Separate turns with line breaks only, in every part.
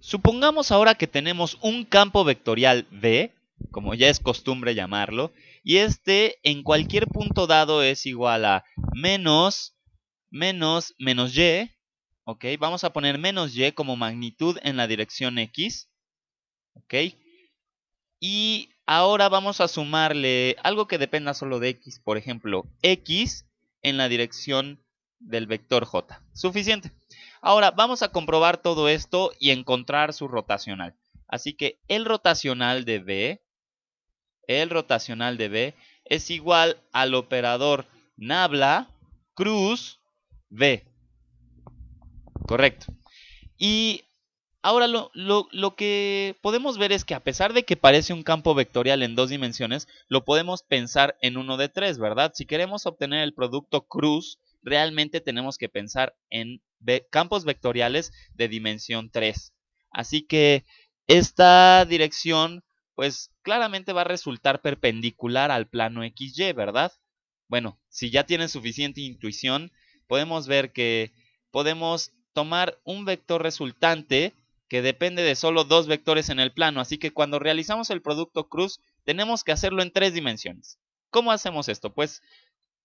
Supongamos ahora que tenemos un campo vectorial V, como ya es costumbre llamarlo, y este en cualquier punto dado es igual a menos, menos, menos y, ¿ok? Vamos a poner menos y como magnitud en la dirección x, ¿ok? Y ahora vamos a sumarle algo que dependa solo de x, por ejemplo, x en la dirección del vector j. Suficiente. Ahora vamos a comprobar todo esto y encontrar su rotacional. Así que el rotacional de B, el rotacional de B es igual al operador nabla cruz B. Correcto. Y ahora lo, lo, que podemos ver es que a pesar de que parece un campo vectorial en dos dimensiones, lo podemos pensar en uno de tres, ¿verdad? Si queremos obtener el producto cruz, realmente tenemos que pensar en campos vectoriales de dimensión 3. Así que esta dirección, pues claramente va a resultar perpendicular al plano XY, ¿verdad? Bueno, si ya tienen suficiente intuición, podemos ver que podemos tomar un vector resultante que depende de solo dos vectores en el plano, así que cuando realizamos el producto cruz tenemos que hacerlo en tres dimensiones. ¿Cómo hacemos esto? Pues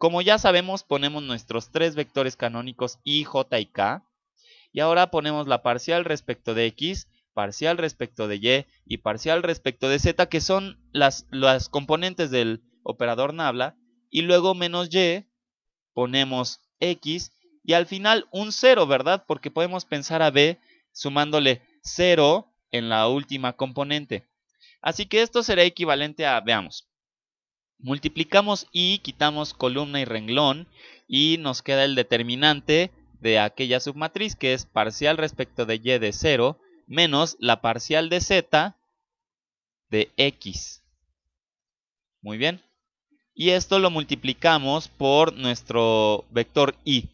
como ya sabemos, ponemos nuestros tres vectores canónicos i, j y k. Y ahora ponemos la parcial respecto de x, parcial respecto de y y parcial respecto de z, que son las, las componentes del operador nabla. Y luego menos y, ponemos x y al final un 0, ¿verdad? Porque podemos pensar a b sumándole 0 en la última componente. Así que esto será equivalente a, veamos, Multiplicamos y quitamos columna y renglón y nos queda el determinante de aquella submatriz que es parcial respecto de y de 0 menos la parcial de z de x. Muy bien. Y esto lo multiplicamos por nuestro vector y.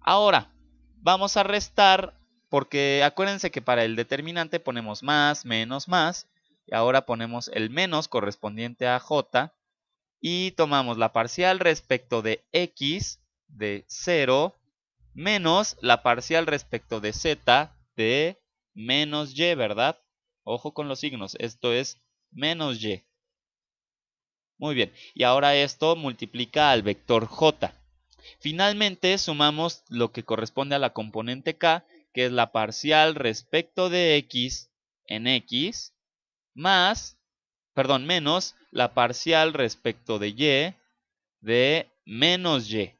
Ahora, vamos a restar porque acuérdense que para el determinante ponemos más, menos, más. Y ahora ponemos el menos correspondiente a j y tomamos la parcial respecto de x de 0 menos la parcial respecto de z de menos y, ¿verdad? Ojo con los signos, esto es menos y. Muy bien, y ahora esto multiplica al vector j. Finalmente sumamos lo que corresponde a la componente k, que es la parcial respecto de x en x, más perdón, menos la parcial respecto de y de menos y.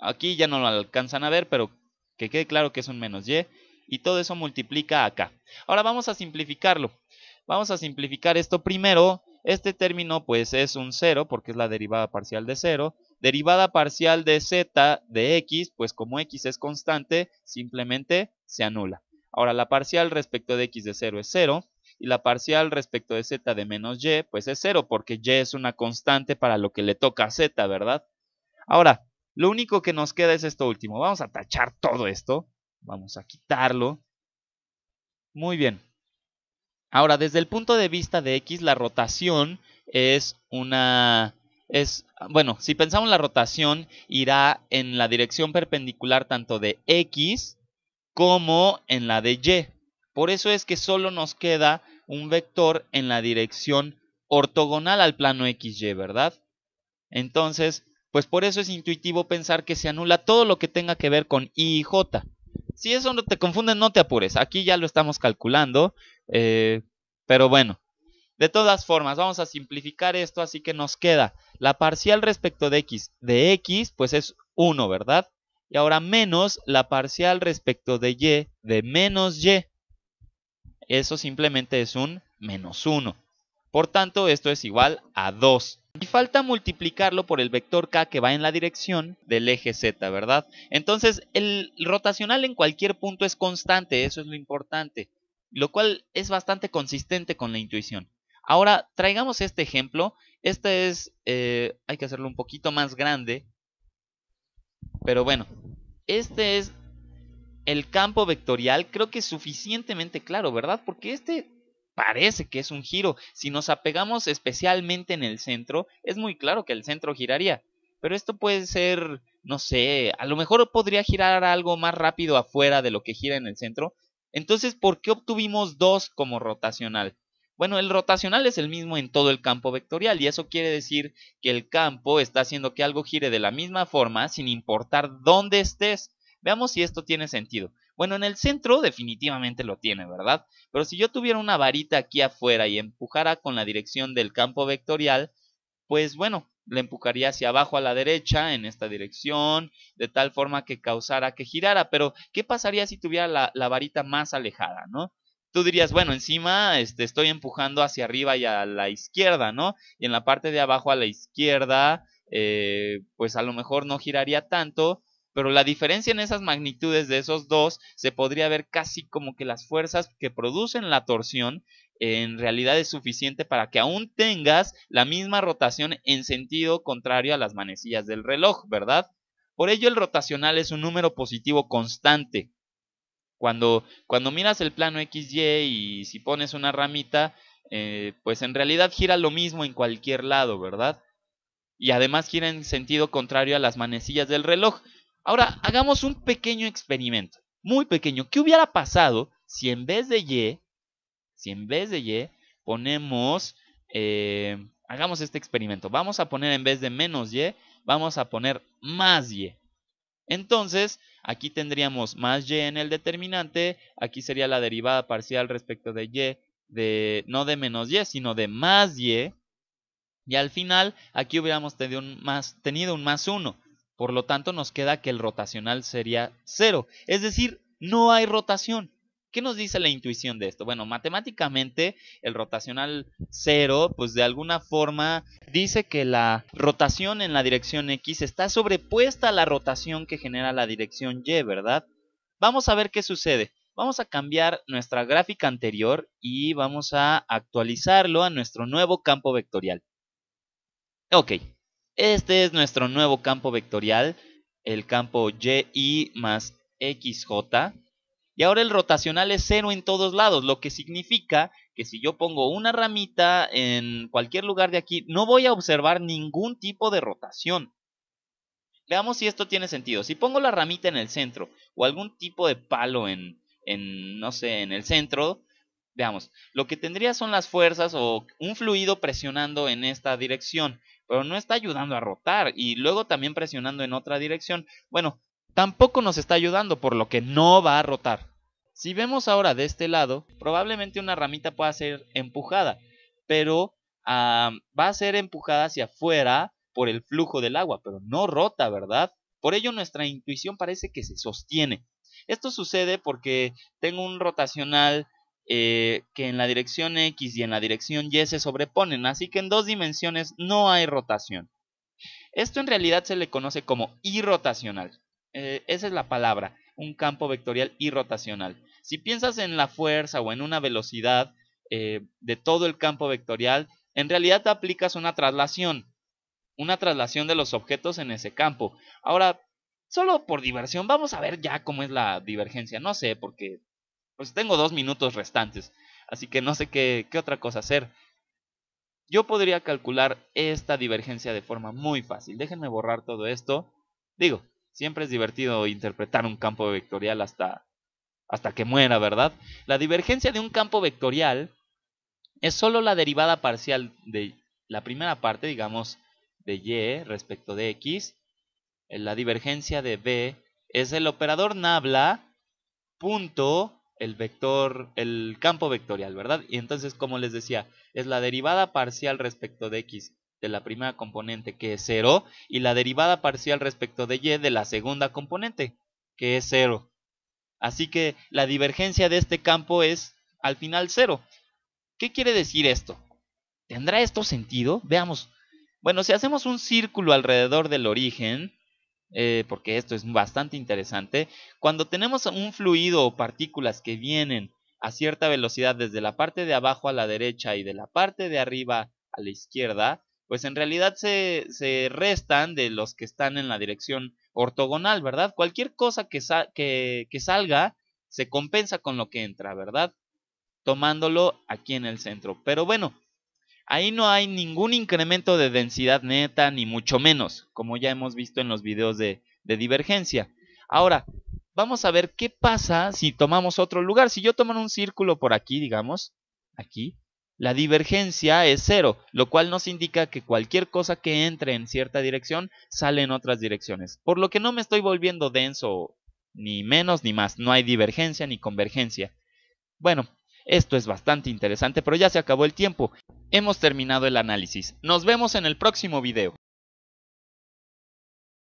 Aquí ya no lo alcanzan a ver, pero que quede claro que es un menos y. Y todo eso multiplica acá. Ahora vamos a simplificarlo. Vamos a simplificar esto primero. Este término pues es un 0 porque es la derivada parcial de 0. Derivada parcial de z de x, pues como x es constante, simplemente se anula. Ahora la parcial respecto de x de 0 es 0 y la parcial respecto de z de menos y, pues es 0, porque y es una constante para lo que le toca a z, ¿verdad? Ahora, lo único que nos queda es esto último. Vamos a tachar todo esto. Vamos a quitarlo. Muy bien. Ahora, desde el punto de vista de x, la rotación es una... Es, bueno, si pensamos la rotación, irá en la dirección perpendicular tanto de x como en la de y. Por eso es que solo nos queda un vector en la dirección ortogonal al plano XY, ¿verdad? Entonces, pues por eso es intuitivo pensar que se anula todo lo que tenga que ver con I y J. Si eso no te confunde, no te apures. Aquí ya lo estamos calculando. Eh, pero bueno, de todas formas, vamos a simplificar esto. Así que nos queda la parcial respecto de x de x, pues es 1, ¿verdad? Y ahora menos la parcial respecto de y de menos y eso simplemente es un menos 1. Por tanto, esto es igual a 2. Y falta multiplicarlo por el vector k que va en la dirección del eje z, ¿verdad? Entonces, el rotacional en cualquier punto es constante, eso es lo importante, lo cual es bastante consistente con la intuición. Ahora, traigamos este ejemplo. Este es, eh, hay que hacerlo un poquito más grande, pero bueno, este es el campo vectorial creo que es suficientemente claro, ¿verdad? Porque este parece que es un giro. Si nos apegamos especialmente en el centro, es muy claro que el centro giraría. Pero esto puede ser, no sé, a lo mejor podría girar algo más rápido afuera de lo que gira en el centro. Entonces, ¿por qué obtuvimos 2 como rotacional? Bueno, el rotacional es el mismo en todo el campo vectorial y eso quiere decir que el campo está haciendo que algo gire de la misma forma sin importar dónde estés. Veamos si esto tiene sentido. Bueno, en el centro definitivamente lo tiene, ¿verdad? Pero si yo tuviera una varita aquí afuera y empujara con la dirección del campo vectorial, pues bueno, le empujaría hacia abajo a la derecha en esta dirección, de tal forma que causara que girara. Pero, ¿qué pasaría si tuviera la, varita más alejada, no? Tú dirías, bueno, encima este, estoy empujando hacia arriba y a la izquierda, ¿no? Y en la parte de abajo a la izquierda, eh, pues a lo mejor no giraría tanto, pero la diferencia en esas magnitudes de esos dos se podría ver casi como que las fuerzas que producen la torsión en realidad es suficiente para que aún tengas la misma rotación en sentido contrario a las manecillas del reloj, ¿verdad? Por ello el rotacional es un número positivo constante. Cuando, cuando miras el plano XY y si pones una ramita, eh, pues en realidad gira lo mismo en cualquier lado, ¿verdad? Y además gira en sentido contrario a las manecillas del reloj. Ahora, hagamos un pequeño experimento, muy pequeño. ¿Qué hubiera pasado si en vez de Y, si en vez de Y ponemos, eh, hagamos este experimento. Vamos a poner en vez de menos Y, vamos a poner más Y. Entonces, aquí tendríamos más Y en el determinante, aquí sería la derivada parcial respecto de Y, de, no de menos Y, sino de más Y. Y al final, aquí hubiéramos tenido un más, tenido un más 1. Por lo tanto, nos queda que el rotacional sería 0. Es decir, no hay rotación. ¿Qué nos dice la intuición de esto? Bueno, matemáticamente el rotacional 0, pues de alguna forma dice que la rotación en la dirección X está sobrepuesta a la rotación que genera la dirección Y, ¿verdad? Vamos a ver qué sucede. Vamos a cambiar nuestra gráfica anterior y vamos a actualizarlo a nuestro nuevo campo vectorial. Ok, este es nuestro nuevo campo vectorial, el campo yi más xj. Y ahora el rotacional es cero en todos lados, lo que significa que si yo pongo una ramita en cualquier lugar de aquí, no voy a observar ningún tipo de rotación. Veamos si esto tiene sentido. Si pongo la ramita en el centro o algún tipo de palo en, en no sé, en el centro, veamos, lo que tendría son las fuerzas o un fluido presionando en esta dirección pero no está ayudando a rotar y luego también presionando en otra dirección. Bueno, tampoco nos está ayudando, por lo que no va a rotar. Si vemos ahora de este lado, probablemente una ramita pueda ser empujada, pero ah, va a ser empujada hacia afuera por el flujo del agua, pero no rota, ¿verdad? Por ello nuestra intuición parece que se sostiene. Esto sucede porque tengo un rotacional eh, que en la dirección X y en la dirección Y se sobreponen, así que en dos dimensiones no hay rotación. Esto en realidad se le conoce como irrotacional. Eh, esa es la palabra, un campo vectorial irrotacional. Si piensas en la fuerza o en una velocidad eh, de todo el campo vectorial, en realidad te aplicas una traslación, una traslación de los objetos en ese campo. Ahora, solo por diversión, vamos a ver ya cómo es la divergencia. No sé, porque pues tengo dos minutos restantes, así que no sé qué, otra cosa hacer. Yo podría calcular esta divergencia de forma muy fácil. Déjenme borrar todo esto. Digo, siempre es divertido interpretar un campo vectorial hasta, hasta que muera, ¿verdad? La divergencia de un campo vectorial es solo la derivada parcial de la primera parte, digamos, de y respecto de x. La divergencia de b es el operador nabla punto el vector, el campo vectorial, ¿verdad? Y entonces, como les decía, es la derivada parcial respecto de x de la primera componente, que es 0, y la derivada parcial respecto de y de la segunda componente, que es 0. Así que la divergencia de este campo es, al final, 0. ¿Qué quiere decir esto? ¿Tendrá esto sentido? Veamos. Bueno, si hacemos un círculo alrededor del origen, eh, porque esto es bastante interesante, cuando tenemos un fluido o partículas que vienen a cierta velocidad desde la parte de abajo a la derecha y de la parte de arriba a la izquierda, pues en realidad se, restan de los que están en la dirección ortogonal, ¿verdad? Cualquier cosa que, que salga se compensa con lo que entra, ¿verdad? Tomándolo aquí en el centro. Pero bueno, Ahí no hay ningún incremento de densidad neta, ni mucho menos, como ya hemos visto en los videos de, divergencia. Ahora, vamos a ver qué pasa si tomamos otro lugar. Si yo tomo un círculo por aquí, digamos, aquí, la divergencia es cero, lo cual nos indica que cualquier cosa que entre en cierta dirección sale en otras direcciones. Por lo que no me estoy volviendo denso, ni menos ni más. No hay divergencia ni convergencia. Bueno, esto es bastante interesante, pero ya se acabó el tiempo. Hemos terminado el análisis. Nos vemos en el próximo video.